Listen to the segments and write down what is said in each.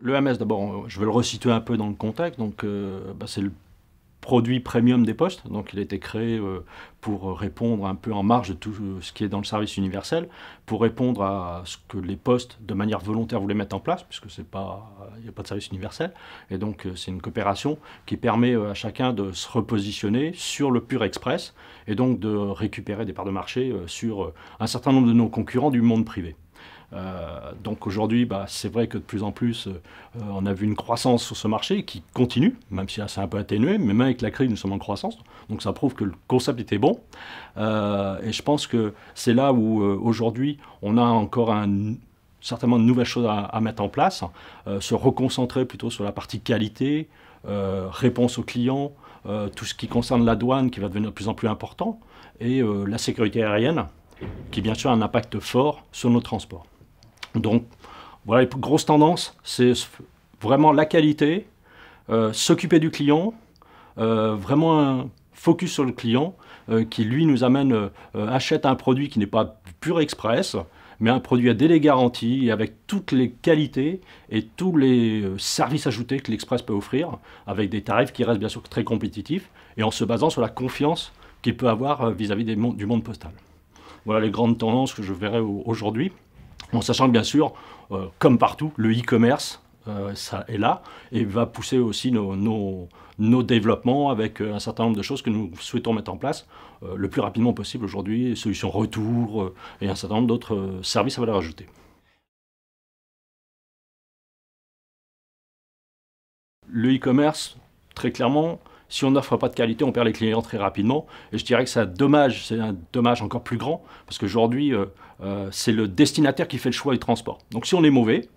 Le MS, d'abord, je vais le resituer un peu dans le contexte. Donc, euh, bah, c'est le produit premium des postes. Donc il a été créé euh, pour répondre un peu en marge de tout ce qui est dans le service universel, pour répondre à ce que les postes, de manière volontaire, voulaient mettre en place, puisque c'est pas, il n'y a pas de service universel. Et donc euh, c'est une coopération qui permet euh, à chacun de se repositionner sur le pur express et donc de récupérer des parts de marché sur un certain nombre de nos concurrents du monde privé. Euh, donc aujourd'hui, bah, c'est vrai que de plus en plus, euh, on a vu une croissance sur ce marché qui continue, même si ça c'est un peu atténué, mais même avec la crise, nous sommes en croissance. Donc ça prouve que le concept était bon. Euh, et je pense que c'est là où aujourd'hui, on a encore un, certainement de nouvelles choses à, mettre en place, se reconcentrer plutôt sur la partie qualité, réponse aux clients, tout ce qui concerne la douane qui va devenir de plus en plus important, et la sécurité aérienne qui bien sûr a un impact fort sur nos transports. Donc voilà, les grosses tendances, c'est vraiment la qualité, euh, s'occuper du client, euh, vraiment un focus sur le client euh, qui lui nous amène, achète un produit qui n'est pas pur express, mais un produit à délai garanti et avec toutes les qualités et tous les services ajoutés que l'Express peut offrir, avec des tarifs qui restent bien sûr très compétitifs et en se basant sur la confiance qu'il peut avoir vis à -vis du monde postal. Voilà les grandes tendances que je verrai aujourd'hui. En sachant que bien sûr, euh, comme partout, le e-commerce euh, ça est là et va pousser aussi nos, développements avec euh, un certain nombre de choses que nous souhaitons mettre en place le plus rapidement possible aujourd'hui, solutions retour et un certain nombre d'autres services à valeur ajoutée. Le e-commerce, très clairement, si on n'offre pas de qualité, on perd les clients très rapidement. Et je dirais que c'est un dommage, c'est un dommage encore plus grand, parce qu'aujourd'hui, euh, euh, c'est le destinataire qui fait le choix du transport. Donc si on est mauvais,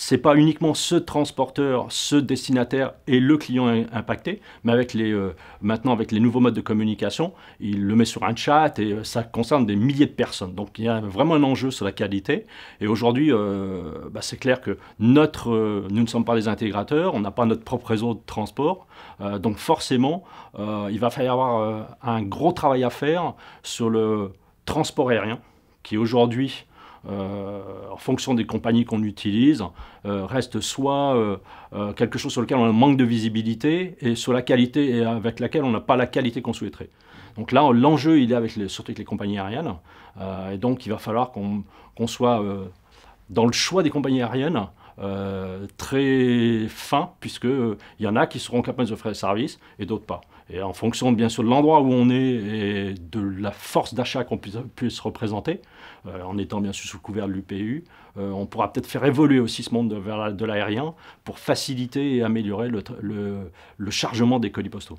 c'est pas uniquement ce transporteur, ce destinataire et le client impacté, mais avec les, euh, maintenant avec les nouveaux modes de communication, il le met sur un chat et euh, ça concerne des milliers de personnes. Donc il y a vraiment un enjeu sur la qualité. Et aujourd'hui, euh, bah, c'est clair que notre, nous ne sommes pas des intégrateurs, on n'a pas notre propre réseau de transport. donc forcément, il va falloir avoir un gros travail à faire sur le transport aérien, qui aujourd'hui euh, en fonction des compagnies qu'on utilise, euh, reste soit euh, quelque chose sur lequel on a manque de visibilité et sur la qualité avec laquelle on n'a pas la qualité qu'on souhaiterait. Donc là, l'enjeu, il est avec surtout avec les compagnies aériennes. et donc, il va falloir qu'on soit dans le choix des compagnies aériennes, euh, très fin, puisqu'il euh, il y en a qui seront capables de faire le service et d'autres pas. Et en fonction, bien sûr, de l'endroit où on est et de la force d'achat qu'on puisse, représenter, euh, en étant bien sûr sous couvert de l'UPU, on pourra peut-être faire évoluer aussi ce monde de, vers de l'aérien pour faciliter et améliorer le chargement des colis postaux.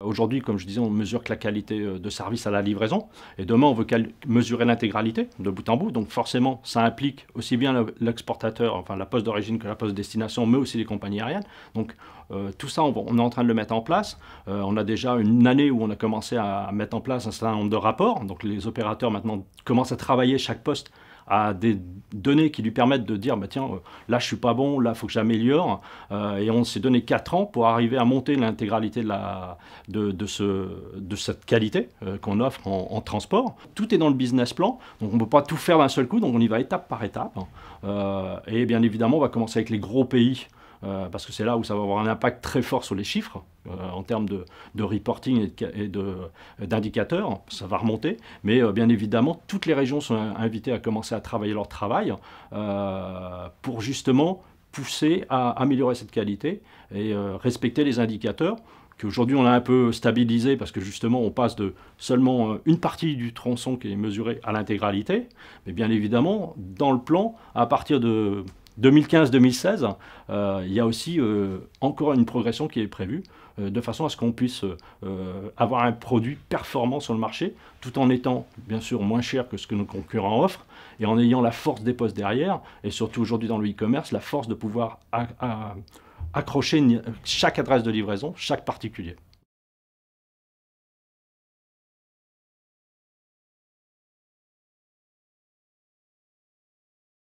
Aujourd'hui, comme je disais, on mesure que la qualité euh, de service à la livraison, et demain, on veut mesurer l'intégralité de bout en bout. Donc forcément, ça implique aussi bien l'exportateur, enfin la poste d'origine que la poste de destination, mais aussi les compagnies aériennes. Donc euh, tout ça, on, est en train de le mettre en place. Euh, on a déjà une année où on a commencé à mettre en place un certain nombre de rapports. Donc les opérateurs maintenant commencent à travailler chaque poste à des données qui lui permettent de dire, bah, tiens, euh, là je suis pas bon, là il faut que j'améliore. Euh, et on s'est donné 4 ans pour arriver à monter l'intégralité de, la, de, de, ce, de cette qualité euh, qu'on offre en, transport. Tout est dans le business plan, donc on ne peut pas tout faire d'un seul coup, donc on y va étape par étape. et bien évidemment, on va commencer avec les gros pays euh, parce que c'est là où ça va avoir un impact très fort sur les chiffres, euh, en termes de, reporting et euh, d'indicateurs, ça va remonter, mais bien évidemment, toutes les régions sont invitées à commencer à travailler leur travail pour justement pousser à améliorer cette qualité et respecter les indicateurs qu'aujourd'hui on a un peu stabilisé parce que justement on passe de seulement une partie du tronçon qui est mesuré à l'intégralité, mais bien évidemment dans le plan, à partir de 2015-2016, euh, il y a aussi euh, encore une progression qui est prévue euh, de façon à ce qu'on puisse avoir un produit performant sur le marché tout en étant bien sûr moins cher que ce que nos concurrents offrent et en ayant la force des postes derrière et surtout aujourd'hui dans le e-commerce la force de pouvoir accrocher chaque adresse de livraison, chaque particulier.